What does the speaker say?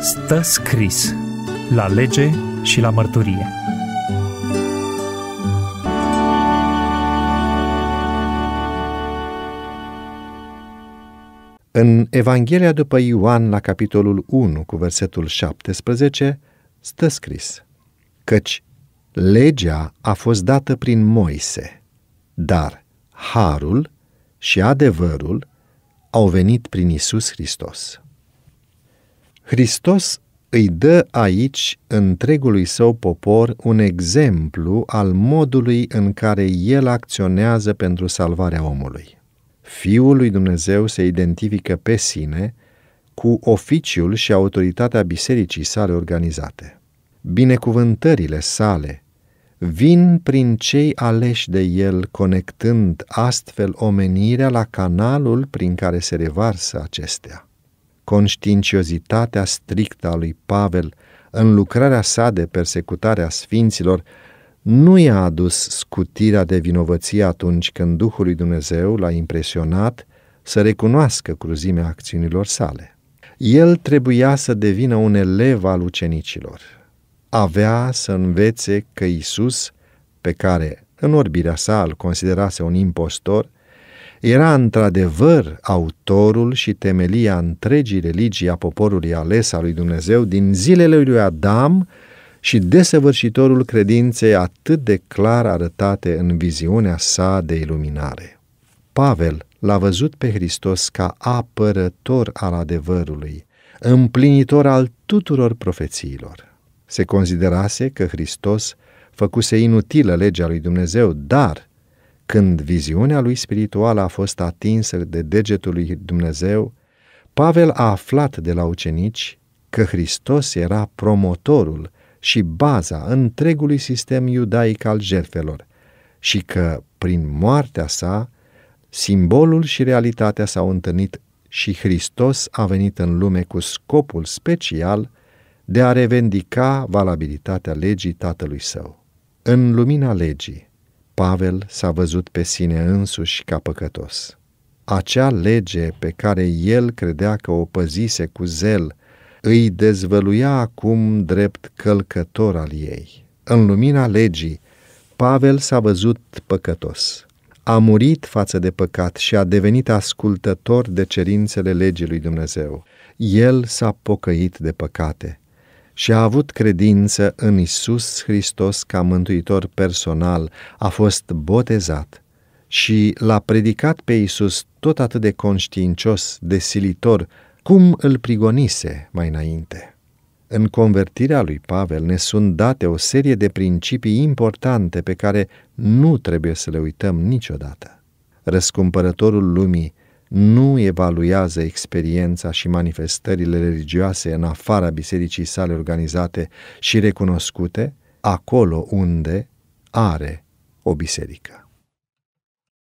Stă scris la lege și la mărturie. În Evanghelia după Ioan, la capitolul 1, cu versetul 17, stă scris: Căci legea a fost dată prin Moise, dar harul și adevărul au venit prin Isus Hristos. Hristos îi dă aici întregului său popor un exemplu al modului în care el acționează pentru salvarea omului. Fiul lui Dumnezeu se identifică pe sine cu oficiul și autoritatea bisericii sale organizate. Binecuvântările sale vin prin cei aleși de el, conectând astfel omenirea la canalul prin care se revarsă acestea conștiinciozitatea strictă a lui Pavel în lucrarea sa de persecutare a sfinților nu i-a adus scutirea de vinovăție atunci când Duhul lui Dumnezeu l-a impresionat să recunoască cruzimea acțiunilor sale. El trebuia să devină un elev al ucenicilor. Avea să învețe că Isus, pe care în orbirea sa îl considerase un impostor, era într-adevăr autorul și temelia întregii religii a poporului ales al lui Dumnezeu din zilele lui Adam și desăvârșitorul credinței atât de clar arătate în viziunea sa de iluminare. Pavel l-a văzut pe Hristos ca apărător al adevărului, împlinitor al tuturor profețiilor. Se considerase că Hristos făcuse inutilă legea lui Dumnezeu, dar când viziunea lui spirituală a fost atinsă de degetul lui Dumnezeu, Pavel a aflat de la ucenici că Hristos era promotorul și baza întregului sistem iudaic al jertfelor și că, prin moartea sa, simbolul și realitatea s-au întâlnit și Hristos a venit în lume cu scopul special de a revendica valabilitatea legii Tatălui Său. În lumina legii, Pavel s-a văzut pe sine însuși ca păcătos. Acea lege pe care el credea că o păzise cu zel îi dezvăluia acum drept călcător al ei. În lumina legii, Pavel s-a văzut păcătos. A murit față de păcat și a devenit ascultător de cerințele legii lui Dumnezeu. El s-a pocăit de păcate și a avut credință în Isus Hristos ca mântuitor personal, a fost botezat și l-a predicat pe Isus tot atât de conștiincios, de silitor, cum îl prigonise mai înainte. În convertirea lui Pavel ne sunt date o serie de principii importante pe care nu trebuie să le uităm niciodată. Răscumpărătorul lumii nu evaluează experiența și manifestările religioase în afara bisericii sale organizate și recunoscute, acolo unde are o biserică.